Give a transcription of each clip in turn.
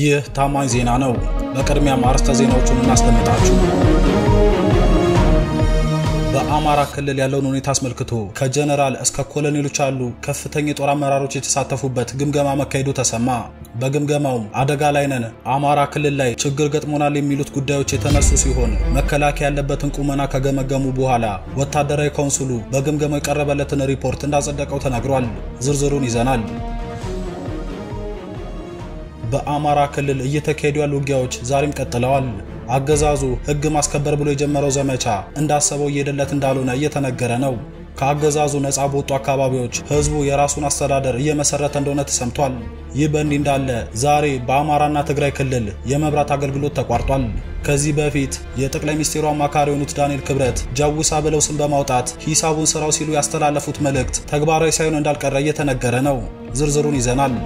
ይህ ታማኝ ዜና ነው። በቅድሚያም አርዕስተ ዜናዎቹን እናስደምጣችሁ። በአማራ ክልል ያለውን ሁኔታ አስመልክቶ ከጀነራል እስከ ኮሎኔሎች ያሉ ከፍተኛ የጦር አመራሮች የተሳተፉበት ግምገማ መካሄዱ ተሰማ። በግምገማውም አደጋ ላይ ነን፣ አማራ ክልል ላይ ችግር ገጥሞናል የሚሉት ጉዳዮች የተነሱ ሲሆን መከላከያ ያለበትን ቁመና ከገመገሙ በኋላ ወታደራዊ ካውንስሉ በግምገማው የቀረበለትን ሪፖርት እንዳጸደቀው ተነግሯል። ዝርዝሩን ይዘናል። በአማራ ክልል እየተካሄዱ ያሉ ውጊያዎች ዛሬም ቀጥለዋል። አገዛዙ ሕግ ማስከበር ብሎ የጀመረው ዘመቻ እንዳሰበው እየሄደለት እንዳልሆነ እየተነገረ ነው። ከአገዛዙ ነጻ በወጡ አካባቢዎች ህዝቡ የራሱን አስተዳደር እየመሰረተ እንደሆነ ተሰምቷል። ይህ በእንዲህ እንዳለ ዛሬ በአማራና ትግራይ ክልል የመብራት አገልግሎት ተቋርጧል። ከዚህ በፊት የጠቅላይ ሚኒስትሩ አማካሪ የሆኑት ዳንኤል ክብረት ጃውሳ ብለው ስም በማውጣት ሂሳቡን ስራው ሲሉ ያስተላለፉት መልእክት ተግባራዊ ሳይሆን እንዳልቀረ እየተነገረ ነው። ዝርዝሩን ይዘናል።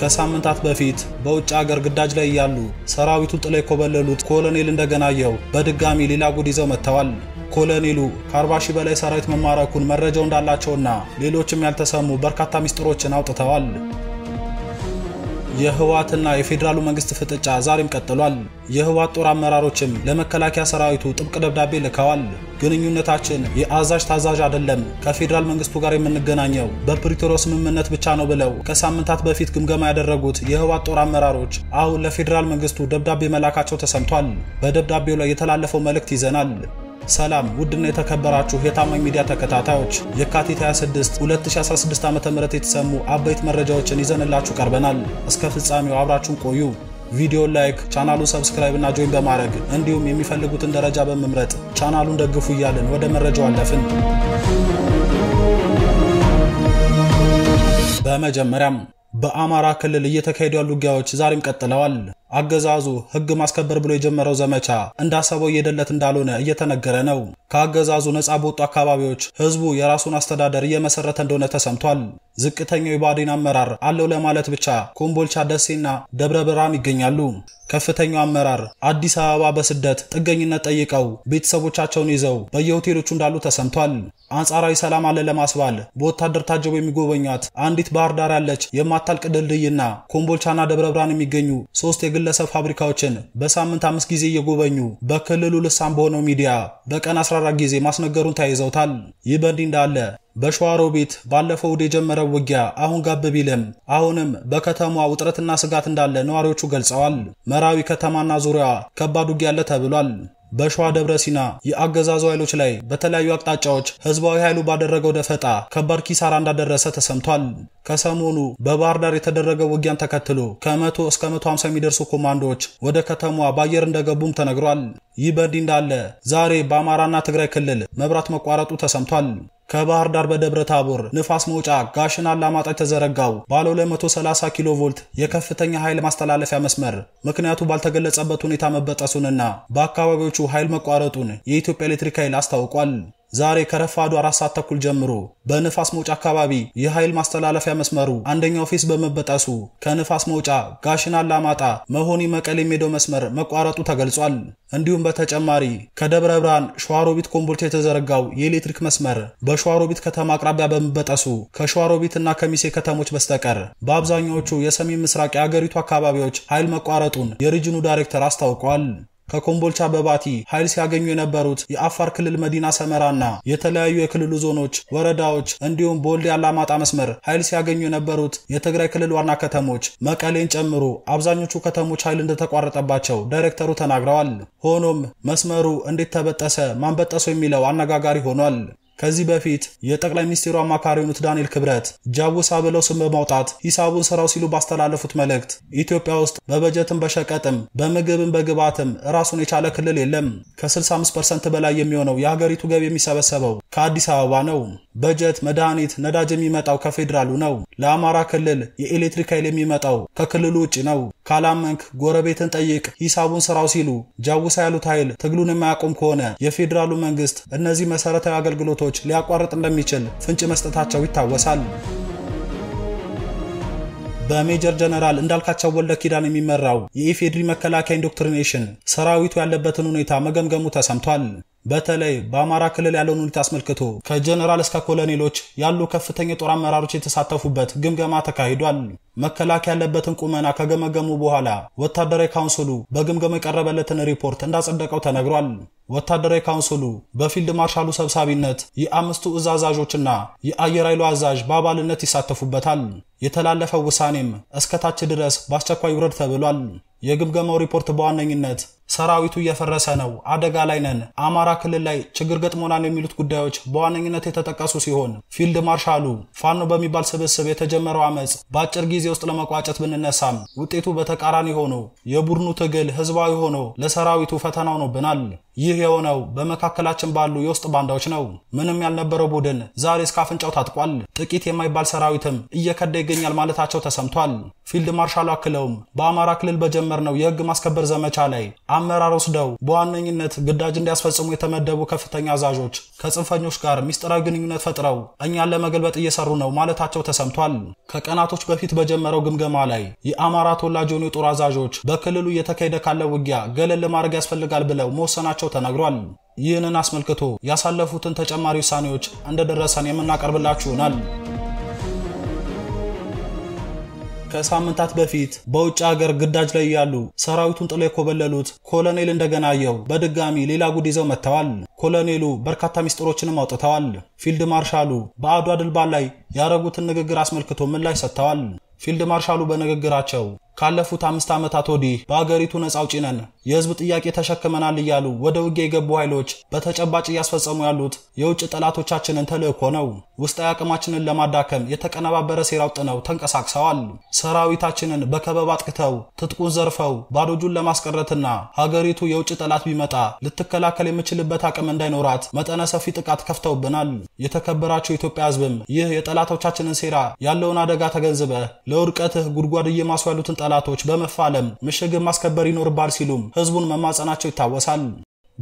ከሳምንታት በፊት በውጭ አገር ግዳጅ ላይ እያሉ ሰራዊቱን ጥለው የኮበለሉት ኮሎኔል እንደገናየው በድጋሚ ሌላ ጉድ ይዘው መጥተዋል። ኮሎኔሉ ከ40 ሺህ በላይ ሰራዊት መማረኩን መረጃው እንዳላቸውና ሌሎችም ያልተሰሙ በርካታ ሚስጥሮችን አውጥተዋል። የህወሓትና የፌዴራሉ መንግስት ፍጥጫ ዛሬም ቀጥሏል። የህወሓት ጦር አመራሮችም ለመከላከያ ሰራዊቱ ጥብቅ ደብዳቤ ልከዋል። ግንኙነታችን የአዛዥ ታዛዥ አይደለም፣ ከፌዴራል መንግስቱ ጋር የምንገናኘው በፕሪቶሪያው ስምምነት ብቻ ነው ብለው ከሳምንታት በፊት ግምገማ ያደረጉት የህወሓት ጦር አመራሮች አሁን ለፌዴራል መንግስቱ ደብዳቤ መላካቸው ተሰምቷል። በደብዳቤው ላይ የተላለፈው መልእክት ይዘናል። ሰላም ውድና የተከበራችሁ የታማኝ ሚዲያ ተከታታዮች የካቲት 26 2016 ም የተሰሙ አበይት መረጃዎችን ይዘንላችሁ ቀርበናል። እስከ ፍጻሜው አብራችሁን ቆዩ። ቪዲዮ ላይክ፣ ቻናሉን ሰብስክራይብ እና ጆይን በማድረግ እንዲሁም የሚፈልጉትን ደረጃ በመምረጥ ቻናሉን ደግፉ እያልን ወደ መረጃው አለፍን። በመጀመሪያም በአማራ ክልል እየተካሄዱ ያሉ ውጊያዎች ዛሬም ቀጥለዋል። አገዛዙ ሕግ ማስከበር ብሎ የጀመረው ዘመቻ እንዳሰበው እየደለት እንዳልሆነ እየተነገረ ነው። ከአገዛዙ ነጻ በወጡ አካባቢዎች ህዝቡ የራሱን አስተዳደር እየመሰረተ እንደሆነ ተሰምቷል። ዝቅተኛው የባዴን አመራር አለው ለማለት ብቻ ኮምቦልቻ፣ ደሴና ደብረ ብርሃን ይገኛሉ። ከፍተኛው አመራር አዲስ አበባ በስደት ጥገኝነት ጠይቀው ቤተሰቦቻቸውን ይዘው በየሆቴሎቹ እንዳሉ ተሰምቷል። አንጻራዊ ሰላም አለ ለማስባል በወታደር ታጅቦ የሚጎበኟት አንዲት ባህር ዳር ያለች የማታልቅ ድልድይና ኮምቦልቻና ደብረ ብርሃን የሚገኙ ሶስት የግለሰብ ፋብሪካዎችን በሳምንት አምስት ጊዜ እየጎበኙ በክልሉ ልሳን በሆነው ሚዲያ በቀን 14 ጊዜ ማስነገሩን ተያይዘውታል። ይህ በእንዲህ እንዳለ ቤት ባለፈው እሁድ የጀመረው ውጊያ አሁን ጋብ ቢልም አሁንም በከተማዋ ውጥረትና ስጋት እንዳለ ነዋሪዎቹ ገልጸዋል። መራዊ ከተማና ዙሪያዋ ከባድ ውጊያ አለ ተብሏል። በሸዋ ደብረ ሲና የአገዛዙ ኃይሎች ላይ በተለያዩ አቅጣጫዎች ህዝባዊ ኃይሉ ባደረገው ደፈጣ ከባድ ኪሳራ እንዳደረሰ ተሰምቷል። ከሰሞኑ በባህር ዳር የተደረገው ውጊያን ተከትሎ ከ100 እስከ መቶ የሚደርሱ ኮማንዶዎች ወደ ከተማዋ በአየር እንደገቡም ተነግሯል። ይህ በእንዲህ እንዳለ ዛሬ በአማራና ትግራይ ክልል መብራት መቋረጡ ተሰምቷል። ከባህር ዳር በደብረ ታቦር ንፋስ መውጫ ጋሽን አላማጣ የተዘረጋው ባለ 230 ኪሎ ቮልት የከፍተኛ ኃይል ማስተላለፊያ መስመር ምክንያቱ ባልተገለጸበት ሁኔታ መበጠሱንና በአካባቢዎቹ ኃይል መቋረጡን የኢትዮጵያ ኤሌክትሪክ ኃይል አስታውቋል። ዛሬ ከረፋዱ አራት ሰዓት ተኩል ጀምሮ በንፋስ መውጫ አካባቢ የኃይል ማስተላለፊያ መስመሩ አንደኛው ፌስ በመበጠሱ ከንፋስ መውጫ ጋሽና አላማጣ መሆኒ መቀሌ የሚሄደው መስመር መቋረጡ ተገልጿል። እንዲሁም በተጨማሪ ከደብረ ብርሃን ሸዋሮቢት ኮምቦልቻ የተዘረጋው የኤሌክትሪክ መስመር በሸዋሮቢት ከተማ አቅራቢያ በመበጠሱ ከሸዋሮቢትና ከሚሴ ከተሞች በስተቀር በአብዛኛዎቹ የሰሜን ምስራቅ የአገሪቱ አካባቢዎች ኃይል መቋረጡን የሪጅኑ ዳይሬክተር አስታውቋል። ከኮምቦልቻ በባቲ ኃይል ሲያገኙ የነበሩት የአፋር ክልል መዲና ሰመራና የተለያዩ የክልሉ ዞኖች፣ ወረዳዎች እንዲሁም በወልዲያ አላማጣ መስመር ኃይል ሲያገኙ የነበሩት የትግራይ ክልል ዋና ከተሞች መቀሌን ጨምሮ አብዛኞቹ ከተሞች ኃይል እንደተቋረጠባቸው ዳይሬክተሩ ተናግረዋል። ሆኖም መስመሩ እንዴት ተበጠሰ ማንበጠሰው የሚለው አነጋጋሪ ሆኗል። ከዚህ በፊት የጠቅላይ ሚኒስትሩ አማካሪ የሆኑት ዳንኤል ክብረት ጃውሳ ብለው ስም በማውጣት ሂሳቡን ስራው ሲሉ ባስተላለፉት መልእክት ኢትዮጵያ ውስጥ በበጀትም በሸቀጥም በምግብም በግብዓትም ራሱን የቻለ ክልል የለም። ከ65 በላይ የሚሆነው የሀገሪቱ ገቢ የሚሰበሰበው ከአዲስ አበባ ነው። በጀት፣ መድኃኒት፣ ነዳጅ የሚመጣው ከፌዴራሉ ነው። ለአማራ ክልል የኤሌክትሪክ ኃይል የሚመጣው ከክልሉ ውጭ ነው። ካላመንክ ጎረቤትን ጠይቅ፣ ሂሳቡን ስራው ሲሉ ጃውሳ ያሉት ኃይል ትግሉን የማያቆም ከሆነ የፌዴራሉ መንግስት እነዚህ መሰረታዊ አገልግሎቶች ሊያቋርጥ እንደሚችል ፍንጭ መስጠታቸው ይታወሳል። በሜጀር ጀነራል እንዳልካቸው ወልደ ኪዳን የሚመራው የኢፌድሪ መከላከያ ኢንዶክትሪኔሽን ሰራዊቱ ያለበትን ሁኔታ መገምገሙ ተሰምቷል። በተለይ በአማራ ክልል ያለውን ሁኔታ አስመልክቶ ከጀኔራል እስከ ኮሎኔሎች ያሉ ከፍተኛ የጦር አመራሮች የተሳተፉበት ግምገማ ተካሂዷል። መከላከያ ያለበትን ቁመና ከገመገሙ በኋላ ወታደራዊ ካውንስሉ በግምገማ የቀረበለትን ሪፖርት እንዳጸደቀው ተነግሯል። ወታደራዊ ካውንስሉ በፊልድ ማርሻሉ ሰብሳቢነት የአምስቱ እዝ አዛዦችና የአየር ኃይሉ አዛዥ በአባልነት ይሳተፉበታል። የተላለፈው ውሳኔም እስከታች ድረስ በአስቸኳይ ውረድ ተብሏል። የግምገማው ሪፖርት በዋነኝነት ሰራዊቱ እየፈረሰ ነው፣ አደጋ ላይ ነን፣ አማራ ክልል ላይ ችግር ገጥሞናል የሚሉት ጉዳዮች በዋነኝነት የተጠቀሱ ሲሆን ፊልድ ማርሻሉ ፋኖ በሚባል ስብስብ የተጀመረው አመፅ በአጭር ጊዜ ውስጥ ለመቋጨት ብንነሳም ውጤቱ በተቃራኒ ሆኖ የቡድኑ ትግል ህዝባዊ ሆኖ ለሰራዊቱ ፈተና ሆኖብናል። ይህ የሆነው በመካከላችን ባሉ የውስጥ ባንዳዎች ነው። ምንም ያልነበረው ቡድን ዛሬ እስከ አፍንጫው ታጥቋል። ጥቂት የማይባል ሰራዊትም እየከዳ ይገኛል ማለታቸው ተሰምቷል። ፊልድ ማርሻል አክለውም በአማራ ክልል በጀመርነው የህግ ማስከበር ዘመቻ ላይ አመራር ወስደው በዋነኝነት ግዳጅ እንዲያስፈጽሙ የተመደቡ ከፍተኛ አዛዦች ከጽንፈኞች ጋር ሚስጥራዊ ግንኙነት ፈጥረው እኛን ለመገልበጥ እየሰሩ ነው ማለታቸው ተሰምቷል። ከቀናቶች በፊት በጀመረው ግምገማ ላይ የአማራ ተወላጅ የሆኑ የጦር አዛዦች በክልሉ እየተካሄደ ካለው ውጊያ ገለል ለማድረግ ያስፈልጋል ብለው መወሰናቸው ተነግሯል። ይህንን አስመልክቶ ያሳለፉትን ተጨማሪ ውሳኔዎች እንደደረሰን የምናቀርብላችሁ ይሆናል። ከሳምንታት በፊት በውጭ ሀገር ግዳጅ ላይ ያሉ ሰራዊቱን ጥሎ የኮበለሉት ኮሎኔል እንደገና በድጋሚ ሌላ ጉድ ይዘው መጥተዋል። ኮሎኔሉ በርካታ ሚስጥሮችንም አውጥተዋል። ፊልድ ማርሻሉ በአድዋ ድል በዓል ላይ ያደረጉትን ንግግር አስመልክቶ ምላሽ ሰጥተዋል። ፊልድ ማርሻሉ በንግግራቸው ካለፉት አምስት ዓመታት ወዲህ በአገሪቱ ነፃ አውጪ ነን የህዝብ ጥያቄ ተሸክመናል እያሉ ወደ ውጊያ የገቡ ኃይሎች በተጨባጭ እያስፈጸሙ ያሉት የውጭ ጠላቶቻችንን ተልእኮ ነው። ውስጣዊ አቅማችንን ለማዳከም የተቀነባበረ ሴራ አውጥነው ተንቀሳቅሰዋል። ሰራዊታችንን በከበባ አጥቅተው ትጥቁን ዘርፈው ባዶ እጁን ለማስቀረትና ሀገሪቱ የውጭ ጠላት ቢመጣ ልትከላከል የምችልበት አቅም እንዳይኖራት መጠነ ሰፊ ጥቃት ከፍተውብናል። የተከበራቸው የኢትዮጵያ ህዝብም ይህ የጠላቶቻችንን ሴራ ያለውን አደጋ ተገንዝበ ለውድቀትህ ጉድጓድ እየማሱ ያሉትን ጠላቶች በመፋለም ምሽግን ማስከበር ይኖርባል ሲሉም ህዝቡን መማጸናቸው ይታወሳል።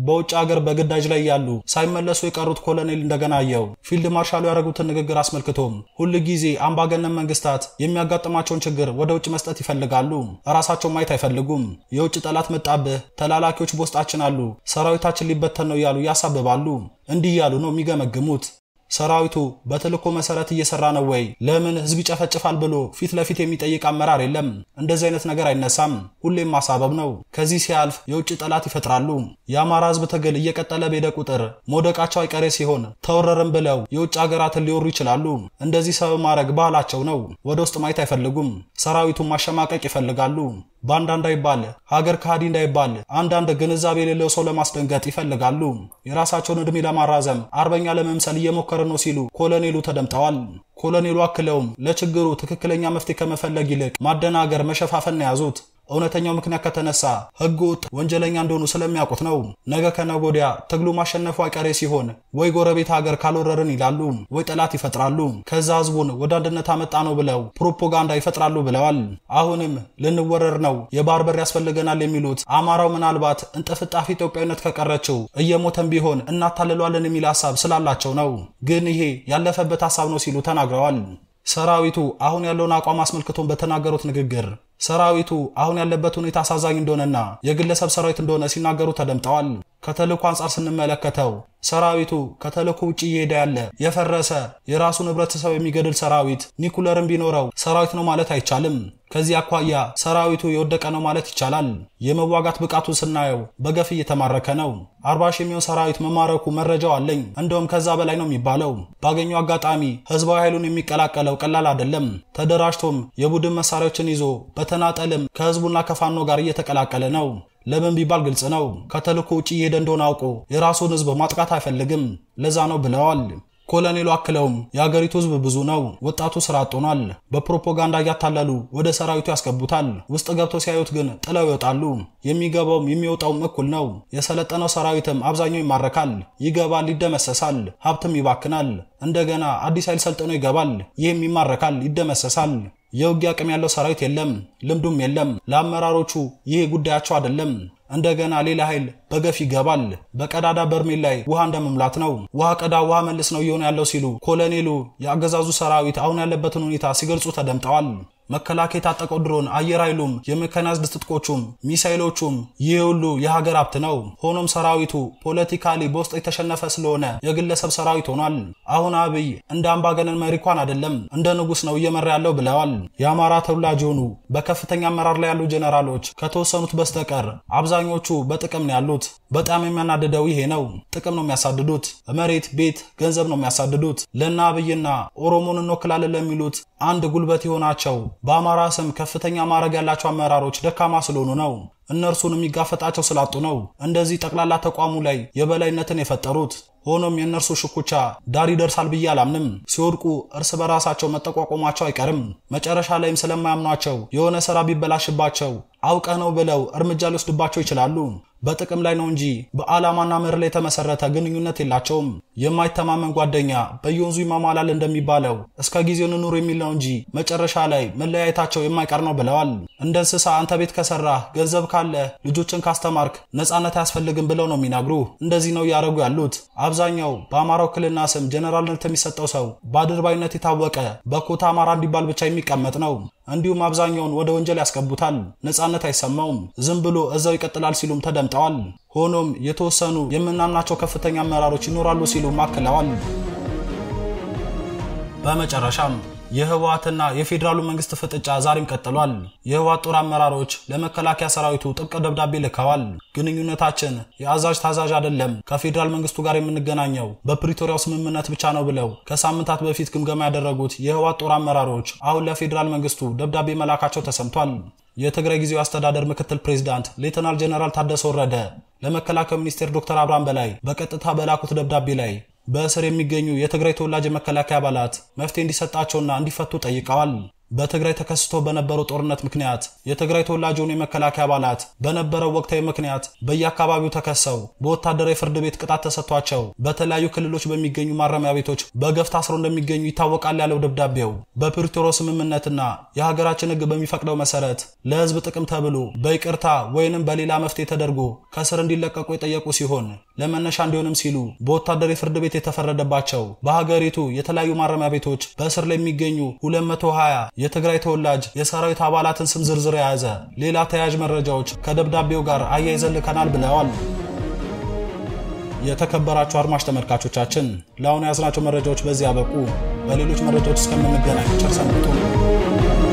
በውጭ አገር በግዳጅ ላይ ያሉ ሳይመለሱ የቀሩት ኮሎኔል እንደገናየው ፊልድ ማርሻሉ ያደረጉትን ንግግር አስመልክቶም ሁል ጊዜ አምባገነን መንግስታት የሚያጋጥማቸውን ችግር ወደ ውጭ መስጠት ይፈልጋሉ። ራሳቸው ማየት አይፈልጉም። የውጭ ጠላት መጣብህ፣ ተላላኪዎች በውስጣችን አሉ፣ ሰራዊታችን ሊበተን ነው እያሉ ያሳብባሉ። እንዲህ እያሉ ነው የሚገመግሙት። ሰራዊቱ በተልእኮ መሰረት እየሰራ ነው ወይ? ለምን ህዝብ ይጨፈጭፋል ብሎ ፊት ለፊት የሚጠይቅ አመራር የለም። እንደዚህ አይነት ነገር አይነሳም። ሁሌም ማሳበብ ነው። ከዚህ ሲያልፍ የውጭ ጠላት ይፈጥራሉ። የአማራ ህዝብ ትግል እየቀጠለ በሄደ ቁጥር መውደቃቸው አይቀሬ ሲሆን ተወረርን ብለው የውጭ ሀገራትን ሊወሩ ይችላሉ። እንደዚህ ሰበብ ማድረግ ባህላቸው ነው። ወደ ውስጥ ማየት አይፈልጉም። ሰራዊቱን ማሸማቀቅ ይፈልጋሉ። ባንዳ እንዳይባል ሀገር ካህዲ እንዳይባል አንዳንድ ግንዛቤ የሌለው ሰው ለማስደንገጥ ይፈልጋሉ። የራሳቸውን እድሜ ለማራዘም አርበኛ ለመምሰል እየሞከረ ነው ሲሉ ኮሎኔሉ ተደምጠዋል። ኮሎኔሉ አክለውም ለችግሩ ትክክለኛ መፍትሄ ከመፈለግ ይልቅ ማደናገር፣ መሸፋፈን ነው የያዙት። እውነተኛው ምክንያት ከተነሳ ህገ ወጥ ወንጀለኛ እንደሆኑ ስለሚያውቁት ነው። ነገ ከነጎዲያ ትግሉ ማሸነፉ አይቀሬ ሲሆን ወይ ጎረቤት ሀገር ካልወረርን ይላሉ፣ ወይ ጠላት ይፈጥራሉ። ከዛ ህዝቡን ወደ አንድነት አመጣ ነው ብለው ፕሮፓጋንዳ ይፈጥራሉ ብለዋል። አሁንም ልንወረር ነው፣ የባህር በር ያስፈልገናል የሚሉት አማራው ምናልባት እንጥፍጣፊ ኢትዮጵያዊነት ከቀረችው እየሞተን ቢሆን እናታልሏለን የሚል ሀሳብ ስላላቸው ነው። ግን ይሄ ያለፈበት ሀሳብ ነው ሲሉ ተናግረዋል። ሰራዊቱ አሁን ያለውን አቋም አስመልክቶን በተናገሩት ንግግር ሰራዊቱ አሁን ያለበት ሁኔታ አሳዛኝ እንደሆነና የግለሰብ ሰራዊት እንደሆነ ሲናገሩ ተደምጠዋል። ከተልእኮ አንጻር ስንመለከተው ሰራዊቱ ከተልእኮ ውጭ እየሄደ ያለ የፈረሰ የራሱን ህብረተሰብ የሚገድል ሰራዊት ኒኩለርም ቢኖረው ሰራዊት ነው ማለት አይቻልም። ከዚህ አኳያ ሰራዊቱ የወደቀ ነው ማለት ይቻላል። የመዋጋት ብቃቱ ስናየው በገፍ እየተማረከ ነው። አርባ ሺህ የሚሆን ሰራዊት መማረኩ መረጃው አለኝ። እንደውም ከዛ በላይ ነው የሚባለው። ባገኘው አጋጣሚ ህዝባዊ ኃይሉን የሚቀላቀለው ቀላል አይደለም። ተደራጅቶም የቡድን መሳሪያዎችን ይዞ በተናጠልም ከህዝቡና ከፋኖ ጋር እየተቀላቀለ ነው። ለምን ቢባል ግልጽ ነው፣ ከተልእኮ ውጭ እየሄደ እንደሆነ አውቆ የራሱን ህዝብ ማጥቃት አይፈልግም። ለዛ ነው ብለዋል። ኮሎኔሉ አክለውም የአገሪቱ ህዝብ ብዙ ነው፣ ወጣቱ ስራ አጥ በፕሮፓጋንዳ እያታለሉ ወደ ሰራዊቱ ያስገቡታል። ውስጥ ገብተው ሲያዩት ግን ጥለው ይወጣሉ። የሚገባውም የሚወጣውም እኩል ነው። የሰለጠነው ሰራዊትም አብዛኛው ይማረካል፣ ይገባል፣ ይደመሰሳል፣ ሀብትም ይባክናል። እንደገና አዲስ ኃይል ሰልጥኖ ይገባል፣ ይህም ይማረካል፣ ይደመሰሳል። የውጊያ አቅም ያለው ሰራዊት የለም፣ ልምዱም የለም። ለአመራሮቹ ይሄ ጉዳያቸው አይደለም። እንደገና ሌላ ኃይል በገፍ ይገባል። በቀዳዳ በርሜል ላይ ውሃ እንደመምላት ነው። ውሃ ቀዳ ውሃ መልስ ነው እየሆነ ያለው ሲሉ ኮሎኔሉ የአገዛዙ ሰራዊት አሁን ያለበትን ሁኔታ ሲገልጹ ተደምጠዋል። መከላከያ የታጠቀው ድሮን፣ አየር ኃይሉም፣ የሜካናይዝድ ትጥቆቹም፣ ሚሳይሎቹም ይህ ሁሉ የሀገር ሀብት ነው። ሆኖም ሰራዊቱ ፖለቲካሊ በውስጥ የተሸነፈ ስለሆነ የግለሰብ ሰራዊት ሆኗል። አሁን አብይ እንደ አምባገነን መሪኳን አይደለም እንደ ንጉስ ነው እየመራ ያለው ብለዋል። የአማራ ተወላጅ የሆኑ በከፍተኛ አመራር ላይ ያሉ ጀነራሎች ከተወሰኑት በስተቀር አብዛኞቹ በጥቅም ነው ያሉት። በጣም የሚያናድደው ይሄ ነው። ጥቅም ነው የሚያሳድዱት። መሬት፣ ቤት፣ ገንዘብ ነው የሚያሳድዱት። ለእነ አብይና ኦሮሞን እንወክላለን ለሚሉት አንድ ጉልበት የሆናቸው በአማራ ስም ከፍተኛ ማዕረግ ያላቸው አመራሮች ደካማ ስለሆኑ ነው። እነርሱን የሚጋፈጣቸው ስላጡ ነው እንደዚህ ጠቅላላ ተቋሙ ላይ የበላይነትን የፈጠሩት። ሆኖም የእነርሱ ሽኩቻ ዳር ይደርሳል ብዬ አላምንም። ሲወድቁ እርስ በራሳቸው መጠቋቆማቸው አይቀርም። መጨረሻ ላይም ስለማያምኗቸው የሆነ ስራ ቢበላሽባቸው አውቀ ነው ብለው እርምጃ ሊወስድባቸው ይችላሉ። በጥቅም ላይ ነው እንጂ በዓላማና ምር ላይ የተመሰረተ ግንኙነት የላቸውም። የማይተማመን ጓደኛ በየወንዙ ይማማላል እንደሚባለው እስከ ጊዜው እንኑር የሚል ነው እንጂ መጨረሻ ላይ መለያየታቸው የማይቀር ነው ብለዋል። እንደ እንስሳ አንተ ቤት ከሰራህ፣ ገንዘብ ካለ፣ ልጆችን ካስተማርክ ነጻነት አያስፈልግም ብለው ነው የሚናግሩ። እንደዚህ ነው እያደረጉ ያሉት። አብዛኛው በአማራው ክልና ስም ጀነራልነት የሚሰጠው ሰው በአድርባይነት የታወቀ በኮታ አማራ እንዲባል ብቻ የሚቀመጥ ነው። እንዲሁም አብዛኛውን ወደ ወንጀል ያስገቡታል። ነጻነት አይሰማውም፣ ዝም ብሎ እዛው ይቀጥላል ሲሉም ተደምጠዋል። ሆኖም የተወሰኑ የምናምናቸው ከፍተኛ አመራሮች ይኖራሉ ሲሉም አክለዋል። በመጨረሻም የህወሓትና የፌዴራሉ መንግስት ፍጥጫ ዛሬም ቀጥሏል። የህወሓት ጦር አመራሮች ለመከላከያ ሰራዊቱ ጥብቅ ደብዳቤ ልከዋል። ግንኙነታችን የአዛዥ ታዛዥ አይደለም፣ ከፌዴራል መንግስቱ ጋር የምንገናኘው በፕሪቶሪያው ስምምነት ብቻ ነው ብለው ከሳምንታት በፊት ግምገማ ያደረጉት የህወሓት ጦር አመራሮች አሁን ለፌዴራል መንግስቱ ደብዳቤ መላካቸው ተሰምቷል። የትግራይ ጊዜያዊ አስተዳደር ምክትል ፕሬዝዳንት ሌተናል ጄኔራል ታደሰ ወረደ ለመከላከያ ሚኒስቴር ዶክተር አብርሃም በላይ በቀጥታ በላኩት ደብዳቤ ላይ በእስር የሚገኙ የትግራይ ተወላጅ መከላከያ አባላት መፍትሄ እንዲሰጣቸውና እንዲፈቱ ጠይቀዋል። በትግራይ ተከስቶ በነበረው ጦርነት ምክንያት የትግራይ ተወላጅ የሆኑ የመከላከያ አባላት በነበረው ወቅታዊ ምክንያት በየአካባቢው ተከሰው በወታደራዊ ፍርድ ቤት ቅጣት ተሰጥቷቸው በተለያዩ ክልሎች በሚገኙ ማረሚያ ቤቶች በገፍ ታስረው እንደሚገኙ ይታወቃል ያለው ደብዳቤው በፕሪቶሪያ ስምምነትና የሀገራችን ሕግ በሚፈቅደው መሰረት ለሕዝብ ጥቅም ተብሎ በይቅርታ ወይንም በሌላ መፍትሄ ተደርጎ ከስር እንዲለቀቁ የጠየቁ ሲሆን ለመነሻ እንዲሆንም ሲሉ በወታደራዊ ፍርድ ቤት የተፈረደባቸው በሀገሪቱ የተለያዩ ማረሚያ ቤቶች በእስር ላይ የሚገኙ 220 የትግራይ ተወላጅ የሰራዊት አባላትን ስም ዝርዝር የያዘ ሌላ ተያያዥ መረጃዎች ከደብዳቤው ጋር አያይዘን ልከናል ብለዋል። የተከበራችሁ አድማጭ ተመልካቾቻችን ለአሁኑ የያዝናቸው መረጃዎች በዚህ አበቁ። በሌሎች መረጃዎች እስከምንገናኝ ቸር ሰንብቱ።